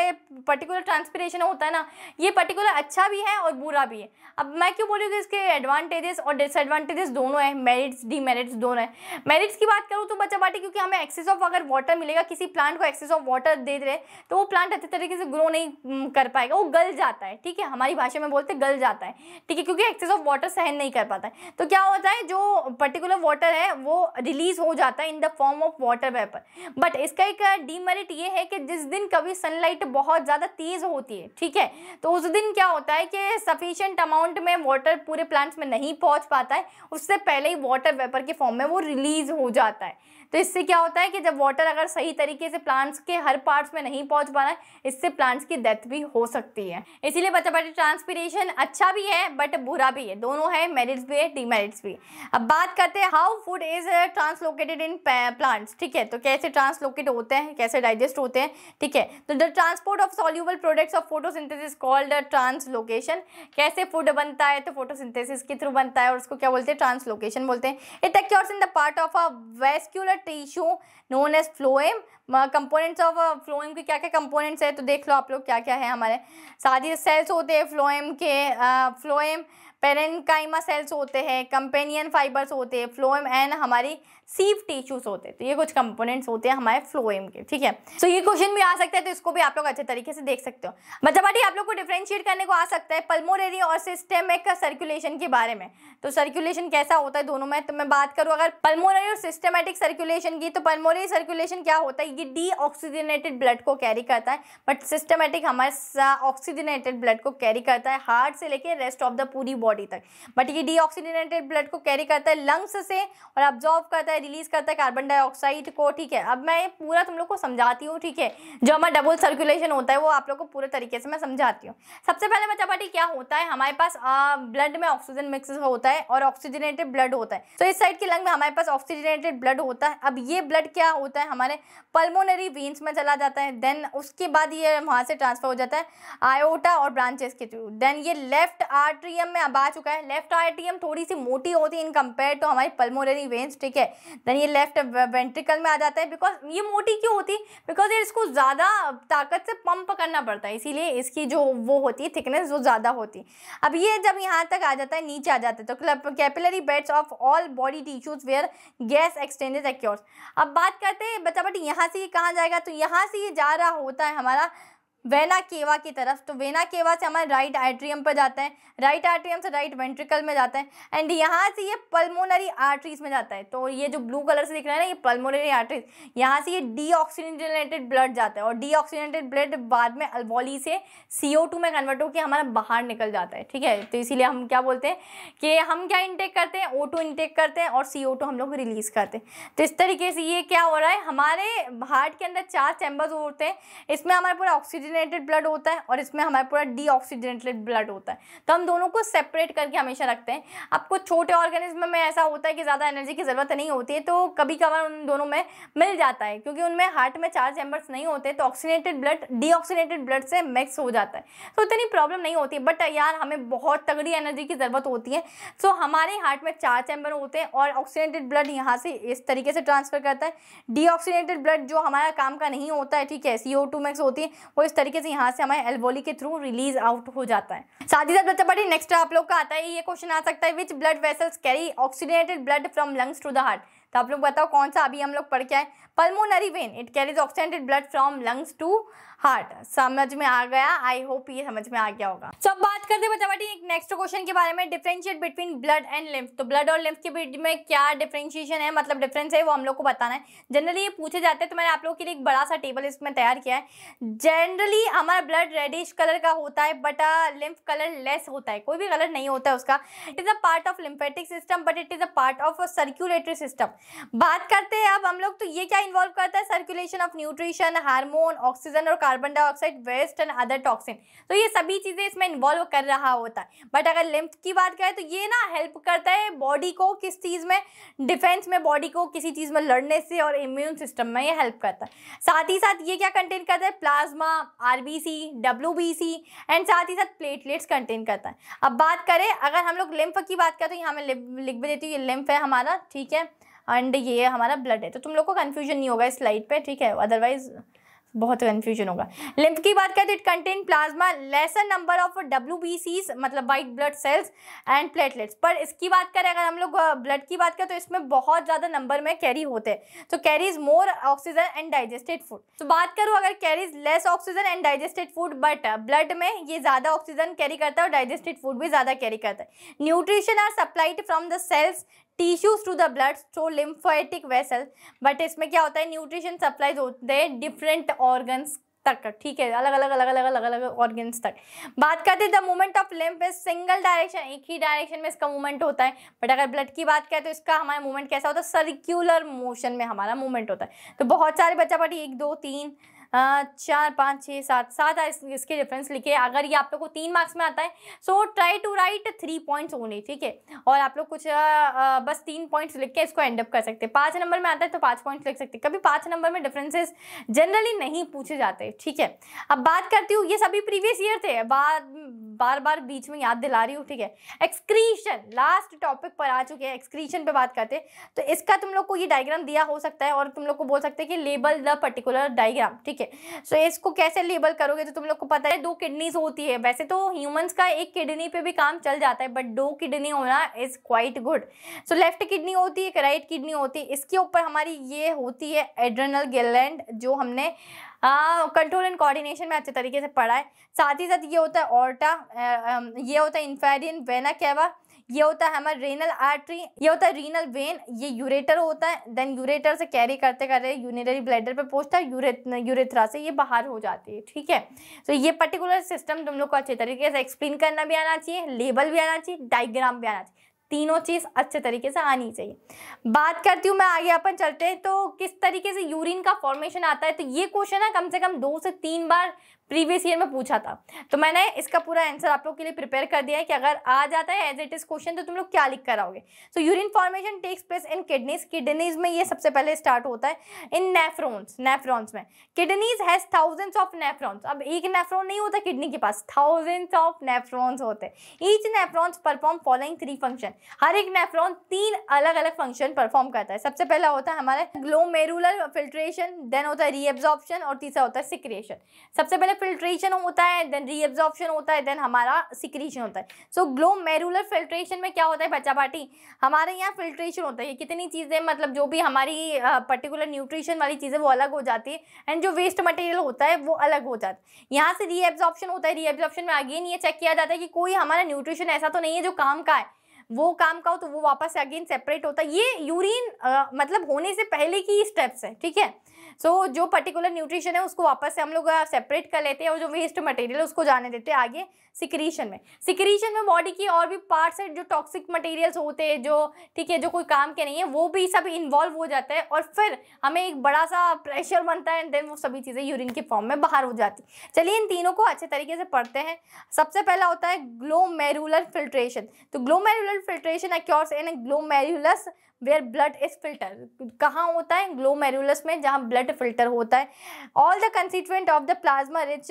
पर्टिकुलर ट्रांसपीरेशन होता है ना ये पर्टिकुलर अच्छा भी है और बुरा भी है अब मैं क्यों बोलूँ कि इसके एडवांटेजेस और डिसएडवांटेजेस दोनों हैं मेरिट्स डीमेरिट्स दोनों हैं मेरिट्स की बात करूँ तो बच्चा बाटे क्योंकि हमें एक्सेस ऑफ अगर वाटर मिलेगा किसी प्लांट को एक्सेस ऑफ वाटर दे रहे तो वो प्लांट अच्छे तरीके से ग्रो नहीं कर पाएगा वो गल जाता है ठीक है हमारी भाषा में बोलते गल जाता है ठीक है क्योंकि एक्सेस ऑफ वाटर सहन नहीं कर पाता है तो क्या होता है जो पर्टिकुलर वाटर है वो रिलीज हो जाता जाता है in the form of water vapour but इसका एक डीमेरिट ये है कि जिस दिन कभी सनलाइट बहुत ज़्यादा तेज़ होती है ठीक है तो उस दिन क्या होता है कि सफिशेंट अमाउंट में वाटर पूरे प्लांट्स में नहीं पहुँच पाता है उससे पहले ही वाटर वेपर के फॉर्म में वो रिलीज़ हो जाता है तो इससे क्या होता है कि जब वाटर अगर सही तरीके से प्लांट्स के हर पार्ट्स में नहीं पहुंच पा रहा है इससे प्लांट्स की डेथ भी हो सकती है इसीलिए बच्चा बच्चे ट्रांसपीरेशन अच्छा भी है बट बुरा भी है दोनों है मेरिट्स भी है डिमेरिट्स भी अब बात करते हैं how food is translocated in plants ठीक है तो कैसे ट्रांसलोकेट होते हैं कैसे डाइजेस्ट होते हैं ठीक है तो the transport of soluble products of photosynthesis called translocation कैसे फूड बनता है तो फोटोसिंथेसिस के थ्रू बनता है और उसको क्या बोलते हैं ट्रांसलोकेशन बोलते हैं it occurs in the part of a vascular tissue known as phloem components of phloem के क्या क्या कंपोनेंट्स है तो देख लो आप लोग क्या क्या है हमारे साथ ही सेल्स होते हैं फ्लोएम के फ्लोएम पेरेंकाइमा सेल्स होते हैं कंपेनियन फाइबर्स होते हैं फ्लोएम एंड हमारी सीव टिश्यूज होते हैं तो ये कुछ कंपोनेंट्स होते हैं हमारे फ्लोएम के ठीक है सो so, ये क्वेश्चन भी आ सकता है तो इसको भी आप लोग अच्छे तरीके से देख सकते हो मतलब भाटी आप लोग को डिफ्रेंशिएट करने को आ सकता है पल्मोनरी और सिस्टेमिक सर्कुलेशन के बारे में तो सर्कुलेशन कैसा होता है दोनों में तो मैं बात करूँ अगर पल्मोनरी और सिस्टेमेटिक सर्कुलेशन की तो पल्मोनरी सर्कुलेशन क्या होता है ये डीऑक्सीजनेटेड ब्लड को कैरी करता है बट सिस्टमेटिक हमारे ऑक्सीजनेटेड ब्लड को कैरी करता है हार्ट से लेकर रेस्ट ऑफ द पूरी बॉडी तक बट ये डीऑक्सीजनेटेड ब्लड को कैरी करता है लंग्स से और ऑब्जॉर्व करता है है रिलीज करता है कार्बन डाइऑक्साइड को ठीक है अब मैं पूरा तुम लोग को समझाती हूँ ठीक है जो हमारा डबल सर्कुलेशन होता है वो आप लोग को पूरे तरीके से मैं समझाती हूँ सबसे पहले बच्चा पार्टी क्या होता है हमारे पास ब्लड में ऑक्सीजन मिक्स होता है और ऑक्सीजनेटेड ब्लड होता है तो इस साइड के लंग में हमारे पास ऑक्सीजनेटेड ब्लड होता है अब ये ब्लड क्या होता है हमारे पल्मोनरी वेंस में चला जाता है देन उसके बाद ये वहाँ से ट्रांसफर हो जाता है आयोटा और ब्रांचेस के थ्रू देन ये लेफ्ट आर्ट्रियम में अब आ चुका है लेफ्ट आर्ट्रियम थोड़ी सी मोटी होती है इन कंपेयर टू तो हमारी पल्मोनरी वेंस ठीक है देन ये लेफ्ट वेंट्रिकल में आ जाता है बिकॉज ये मोटी क्यों होती है बिकॉज ये इसको ज़्यादा ताकत से पंप करना पड़ता है इसीलिए इसकी जो वो होती है थिकनेस वो ज़्यादा होती है अब ये जब यहाँ तक आ जाता है नीचे आ जाता है तो club capillary beds of all body tissues where gas exchanges occurs अब बात करते हैं बच्चा बट यहाँ से ये कहाँ जाएगा तो यहाँ से ये जा रहा होता है हमारा वेना केवा की तरफ तो वेना केवा से हमारे राइट आर्ट्रियम पर जाता है राइट आर्ट्रियम से राइट वेंट्रिकल में जाता है एंड यहाँ से ये पल्मोनरी आर्टरीज में जाता है तो ये जो ब्लू कलर से दिख रहा है ना ये पल्मोनरी आर्टरीज यहाँ से ये डीऑक्सीजनेटेड ब्लड जाता है और डीऑक्सीजनेटेड ब्लड बाद में अल्वॉली से सी में कन्वर्ट होकर हमारा बाहर निकल जाता है ठीक है तो इसीलिए हम क्या बोलते हैं कि हम क्या इनटेक करते हैं ओ इंटेक करते हैं और सी हम लोग रिलीज़ करते हैं तो इस तरीके से ये क्या हो रहा है हमारे हार्ट के अंदर चार चैम्बर्स होते हैं इसमें हमारा पूरा ऑक्सीजन ऑक्सीजनेटेड ब्लड होता है और इसमें हमारा पूरा डी ऑक्सीजनेटेड ब्लड होता है तो हम दोनों को सेपरेट करके हमेशा रखते हैं आपको छोटे ऑर्गेनिज्म में ऐसा होता है कि ज़्यादा एनर्जी की ज़रूरत नहीं होती है तो कभी कभार उन दोनों में मिल जाता है क्योंकि उनमें हार्ट में चार चैम्बर्स नहीं होते तो ऑक्सीनेटेड ब्लड डी ब्लड से मिक्स हो जाता है तो इतनी प्रॉब्लम नहीं होती बट यार हमें बहुत तगड़ी एनर्जी की ज़रूरत होती है सो हमारे हार्ट में चार चैम्बर होते हैं और ऑक्सीनेटेड ब्लड यहाँ से इस तरीके से ट्रांसफ़र करता है डी ब्लड जो हमारा काम का नहीं होता है ठीक है सी ओ टू मैक्स होती है वो इस तरीके तरीके से यहाँ से हमारे एल्वोली के थ्रू रिलीज आउट हो जाता है साथ ही साथ बच्चा पढ़िए नेक्स्ट आप लोग का आता है ये क्वेश्चन आ सकता है which blood vessels carry oxygenated blood from lungs to the heart तो आप लोग बताओ कौन सा अभी हम लोग पढ़ के आए pulmonary vein it carries oxygenated blood from lungs to heart समझ में आ गया आई होप ये समझ में आ गया होगा सब बात करते हैं एक नेक्स्ट क्वेश्चन के बारे में differentiate between blood and lymph तो ब्लड और लिम्फ के बीच में क्या डिफ्रेंशिएशन है मतलब डिफरेंस है वो हम लोग को बताना है जनरली ये पूछे जाते हैं तो मैंने आप लोगों के लिए एक बड़ा सा टेबल इसमें तैयार किया है जनरली हमारा ब्लड रेडिश कलर का होता है बट लिम्फ कलर लेस होता है कोई भी कलर नहीं होता है उसका it is a part of lymphatic system but it is a part of circulatory system बात करते हैं अब हम लोग तो ये क्या इन्वॉल्व करता है circulation of nutrition hormone oxygen और carbon dioxide waste and other toxin तो ये सभी चीज़ें इसमें इन्वॉल्व कर रहा होता है बट अगर लिम्फ की बात करें तो ये ना हेल्प करता है बॉडी को किस चीज़ में डिफेंस में बॉडी को किसी चीज़ में लड़ने से और इम्यून सिस्टम में ये हेल्प करता है साथ ही साथ ये क्या कंटेन करता है प्लाज्मा आर बी एंड साथ ही साथ प्लेटलेट्स कंटेन करता है अब बात करें अगर हम लोग लिम्फ की बात करें तो यहाँ मैं लिख भी देती हूँ ये लिम्फ है हमारा ठीक है एंड ये हमारा ब्लड है तो तुम लोग को कन्फ्यूजन नहीं होगा इस स्लाइड पर ठीक है अदरवाइज बहुत कन्फ्यूजन होगा लिम्फ की बात करें it contain plasma lesser number of W मतलब white blood cells and platelets पर इसकी बात करें अगर हम लोग ब्लड की बात करें तो इसमें बहुत ज़्यादा नंबर में कैरी होते हैं तो carries more oxygen and digested food तो बात करूँ अगर carries less oxygen and digested food but blood में ये ज़्यादा ऑक्सीजन कैरी करता है और डाइजेस्टेड फूड भी ज़्यादा कैरी करता है nutrition are supplied from the cells tissues to the blood through lymphatic vessel but इसमें क्या होता है न्यूट्रिशन सप्लाईज होते हैं डिफरेंट ऑर्गन्स तक ठीक है अलग अलग अलग अलग अलग अलग ऑर्गन्स तक बात करते हैं the movement of lymph is single direction एक ही डायरेक्शन में इसका मूवमेंट होता है बट अगर ब्लड की बात करें तो इसका हमारा मूवमेंट कैसा होता है सर्क्यूलर मोशन में हमारा मूवमेंट होता है तो बहुत सारे बच्चा पार्टी एक दो तीन चार पाँच छः सात सात इसके रेफरेंस लिखे अगर ये आप लोग को तीन मार्क्स में आता है so try to write three points होने ठीक है और आप लोग कुछ आ, बस तीन पॉइंट्स लिख के इसको एंडअप कर सकते हैं पाँच नंबर में आता है तो पाँच पॉइंट्स लिख सकते कभी पाँच नंबर में डिफरेंसेज जनरली नहीं पूछे जाते ठीक है अब बात करती हूँ ये सभी प्रीवियस ईयर थे बाद बार बार बीच में याद दिला रही हूँ ठीक है एक्सक्रीशन लास्ट टॉपिक पर आ चुके हैं एक्सक्रीशन पे बात करते हैं तो इसका तुम लोग को ये डायग्राम दिया हो सकता है और तुम लोग को बोल सकते हैं कि लेबल द पर्टिकुलर डायग्राम ठीक ठीक है सो so, इसको कैसे लेबल करोगे तो तुम लोग को पता है दो किडनीज होती है वैसे तो ह्यूमंस का एक किडनी पे भी काम चल जाता है बट दो किडनी होना is quite good so left kidney होती है एक राइट किडनी होती है इसके ऊपर हमारी ये होती है एड्रनल गैलेंड जो हमने कंट्रोल एंड कोऑर्डिनेशन में अच्छे तरीके से पढ़ा है साथ ही साथ ये होता है ऑर्टा ये होता है इन्फेरियन वेना कैवा ये होता है हमारा रेनल आर्टरी ये होता है रीनल वेन ये यूरेटर होता है देन यूरेटर से कैरी करते करते यूनिटरी ब्लैडर पर पहुंचता है यूरेथ, यूरेथ्रा से ये बाहर हो जाती है ठीक है तो ये पर्टिकुलर सिस्टम तुम लोग को अच्छे तरीके से एक्सप्लेन करना भी आना चाहिए लेबल भी आना चाहिए डायग्राम भी आना चाहिए तीनों चीज़ अच्छे तरीके से आनी चाहिए बात करती हूँ मैं आगे अपन चलते हैं तो किस तरीके से यूरिन का फॉर्मेशन आता है तो ये क्वेश्चन है कम से कम दो से तीन बार प्रीवियस ईयर में पूछा था तो मैंने इसका पूरा आंसर आप लोग के लिए प्रिपेयर कर दिया है कि अगर आ जाता है एज इट इज क्वेश्चन तो तुम लोग क्या लिख कर आओगे so urine formation takes place in kidneys kidneys में ये सबसे पहले स्टार्ट होता है इन नेफ्रॉन्स नेफ्रॉन्स में kidneys has thousands of nephrons अब एक नेफ्रॉन नहीं होता किडनी के पास थाउजेंड्स ऑफ नेफ्रॉन्स होते हैं each nephrons perform following three function हर एक नेफ्रॉन तीन अलग अलग फंक्शन परफॉर्म करता है सबसे पहला होता है हमारा ग्लोमेरुलर फिल्ट्रेशन देन होता है रीअब्जॉर्प्शन और तीसरा होता है सिक्रिएशन सबसे पहले फिल्ट्रेशन होता है देन रीअब्जॉर्प्शन होता है देन हमारा सिक्रीशन होता है सो ग्लो मेरुलर फिल्ट्रेशन में क्या होता है बच्चा पार्टी हमारे यहाँ फिल्ट्रेशन होता है ये कितनी चीज़ें मतलब जो भी हमारी पर्टिकुलर न्यूट्रिशन वाली चीज़ें वो अलग हो जाती है एंड जो वेस्ट मटेरियल होता है वो अलग हो जाता है यहाँ से रीअब्जॉर्प्शन होता है रीअब्जॉर्प्शन में अगेन ये चेक किया जाता है कि कोई हमारा न्यूट्रिशन ऐसा तो नहीं है जो काम का है वो काम का हो तो वो वापस अगेन सेपरेट होता है ये यूरिन मतलब होने से पहले की स्टेप्स है ठीक है सो so, जो पर्टिकुलर न्यूट्रिशन है उसको वापस से हम लोग सेपरेट कर लेते हैं और जो वेस्ट मटेरियल उसको जाने देते हैं आगे सिक्रीशन में सिक्रीशन में बॉडी की और भी पार्ट्स हैं जो टॉक्सिक मटेरियल्स होते हैं जो ठीक है जो कोई काम के नहीं है वो भी सब इन्वॉल्व हो जाता है और फिर हमें एक बड़ा सा प्रेशर बनता है एंड देन वो सभी चीज़ें यूरिन के फॉर्म में बाहर हो जाती चलिए इन तीनों को अच्छे तरीके से पढ़ते हैं सबसे पहला होता है ग्लोमेरुलर फिल्ट्रेशन तो glomerular filtration occurs in glomerulus where blood is filter कहाँ होता है ग्लोमेरुलस में जहाँ ब्लड वेट फिल्टर होता है all the constituent of the plasma reach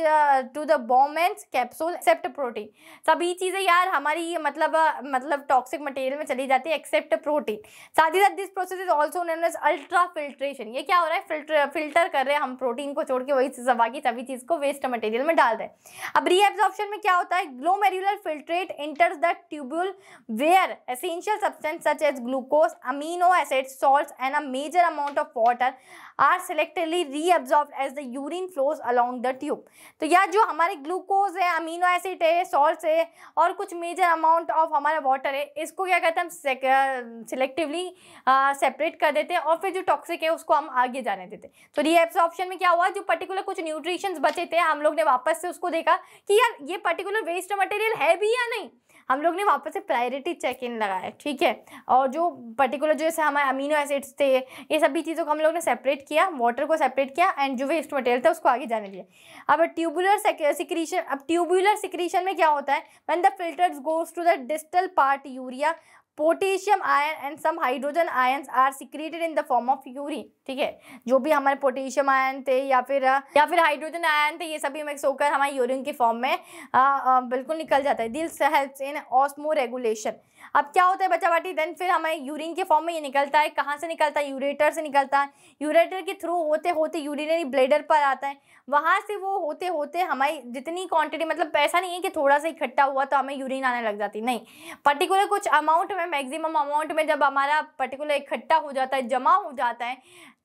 to the Bowman's capsule except protein सभी चीज़ें यार हमारी मतलब uh, मतलब टॉक्सिक मटेरियल में चली जाती है एक्सेप्ट प्रोटीन साथ ही साथ this process is also known as ultra filtration ये क्या हो रहा है फिल्टर फिल्टर uh, कर रहे हैं हम प्रोटीन को छोड़ के वही सब बाकी सभी चीज़ को वेस्ट मटेरियल में डाल रहे हैं अब रीएब्जॉर्प्शन में क्या होता है glomerular filtrate enters the tubule where essential substance such as glucose amino acid salt and a major amount of water are select directly reabsorb as the urine flows along the tube तो यार जो हमारे ग्लूकोज है अमीनो एसिड है सॉल्ट है और कुछ मेजर अमाउंट ऑफ हमारा वाटर है इसको क्या कहते हैं हम सिलेक्टिवली सेपरेट कर देते हैं और फिर जो टॉक्सिक है उसको हम आगे जाने देते हैं तो रीएब्सॉर्प्शन में क्या हुआ जो पर्टिकुलर कुछ न्यूट्रिशन बचे थे हम लोग ने वापस से उसको देखा कि यार ये पर्टिकुलर वेस्ट मटेरियल है भी या नहीं हम लोग ने वापस से प्रायोरिटी चेक इन लगाया ठीक है और जो पर्टिकुलर जैसे हमारे अमीनो एसिड्स थे ये सभी चीज़ों को हम लोग ने सेपरेट किया वाटर को सेपरेट किया एंड जो वेस्ट मटेरियल था उसको आगे जाने दिया अब ट्यूबुलर सिक्रीशन अब ट्यूबुलर सिक्रीशन में क्या होता है when the filter goes to the distal part urea potassium ion and some hydrogen ions are secreted in the form of urine ठीक है जो भी हमारे पोटेशियम आयन थे या फिर या फिर हाइड्रोजन आयन थे ये सभी मिक्स होकर हमारे यूरिन के फॉर्म में आ, आ, बिल्कुल निकल जाता है this helps in osmoregulation अब क्या होता है बच्चा बाटी देन फिर हमें यूरिन के फॉर्म में ये निकलता है कहाँ से निकलता है यूरेटर से निकलता है यूरेटर के थ्रू होते होते यूरिनरी ब्लेडर पर आता है वहाँ से वो होते होते हमारी जितनी क्वांटिटी मतलब ऐसा नहीं है कि थोड़ा सा इकट्ठा हुआ तो हमें यूरिन आने लग जाती नहीं पर्टिकुलर कुछ अमाउंट में मैक्सिमम अमाउंट में जब हमारा पर्टिकुलर इकट्ठा हो जाता है जमा हो जाता है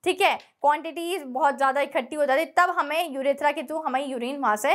ठीक है क्वांटिटी बहुत ज़्यादा इकट्ठी हो जाती है तब हमें यूरेथ्रा के थ्रू हमारी यूरिन वहाँ से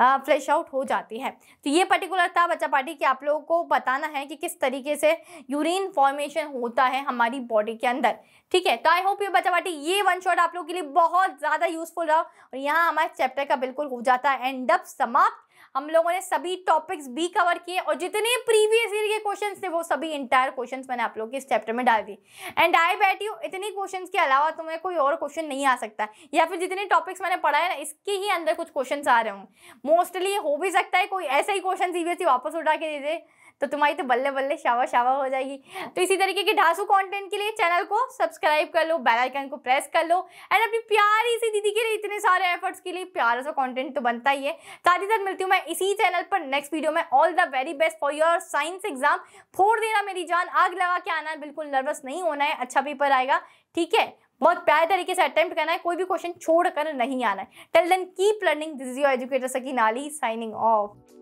फ्लैश आउट हो जाती है तो ये पर्टिकुलर था बच्चा पार्टी कि आप लोगों को बताना है कि किस तरीके से यूरिन फॉर्मेशन होता है हमारी बॉडी के अंदर ठीक है तो आई होप यू बच्चा पार्टी ये वन शॉट आप लोगों के लिए बहुत ज़्यादा यूजफुल रहा और यहाँ हमारे चैप्टर का बिल्कुल हो जाता है एंड अप समाप्त हम लोगों ने सभी टॉपिक्स भी कवर किए और जितने प्रीवियस ईयर के क्वेश्चंस थे वो सभी इंटायर क्वेश्चंस मैंने आप लोग के इस चैप्टर में डाल दिए एंड आई बैट यू इतने क्वेश्चंस के अलावा तुम्हें कोई और क्वेश्चन नहीं आ सकता या फिर जितने टॉपिक्स मैंने पढ़ा है ना इसके ही अंदर कुछ क्वेश्चन आ रहे हूँ मोस्टली हो भी सकता है कोई ऐसा ही क्वेश्चन सी वापस उठा के दे दे तो तुम्हारी तो बल्ले बल्ले शावा शावा हो जाएगी तो इसी तरीके के ढासू कंटेंट के लिए चैनल को सब्सक्राइब कर लो बेल आइकन को प्रेस कर लो एंड अपनी प्यारी सी दीदी के लिए इतने सारे एफर्ट्स के लिए प्यारा सा कॉन्टेंट तो बनता ही है साथ ही साथ मिलती हूँ मैं इसी चैनल पर नेक्स्ट वीडियो में all the very best for your science exam फोड़ देना मेरी जान आग लगा के आना है बिल्कुल नर्वस नहीं होना है अच्छा पेपर आएगा ठीक है बहुत प्यारे तरीके से अटेम्प्ट करना है कोई भी क्वेश्चन छोड़कर नहीं आना है till then keep learning this is your educator सकी नाली साइनिंग ऑफ